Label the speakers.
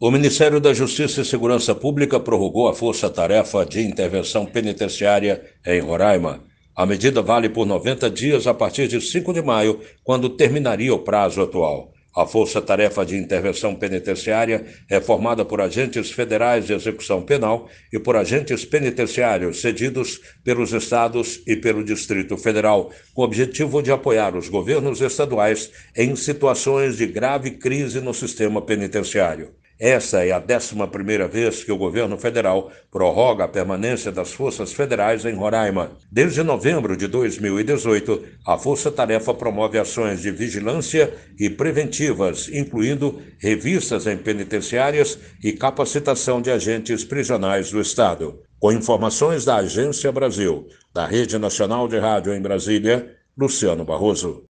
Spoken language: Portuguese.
Speaker 1: O Ministério da Justiça e Segurança Pública prorrogou a força-tarefa de intervenção penitenciária em Roraima. A medida vale por 90 dias a partir de 5 de maio, quando terminaria o prazo atual. A força-tarefa de intervenção penitenciária é formada por agentes federais de execução penal e por agentes penitenciários cedidos pelos estados e pelo Distrito Federal, com o objetivo de apoiar os governos estaduais em situações de grave crise no sistema penitenciário. Essa é a 11 vez que o governo federal prorroga a permanência das forças federais em Roraima. Desde novembro de 2018, a Força Tarefa promove ações de vigilância e preventivas, incluindo revistas em penitenciárias e capacitação de agentes prisionais do Estado. Com informações da Agência Brasil, da Rede Nacional de Rádio em Brasília, Luciano Barroso.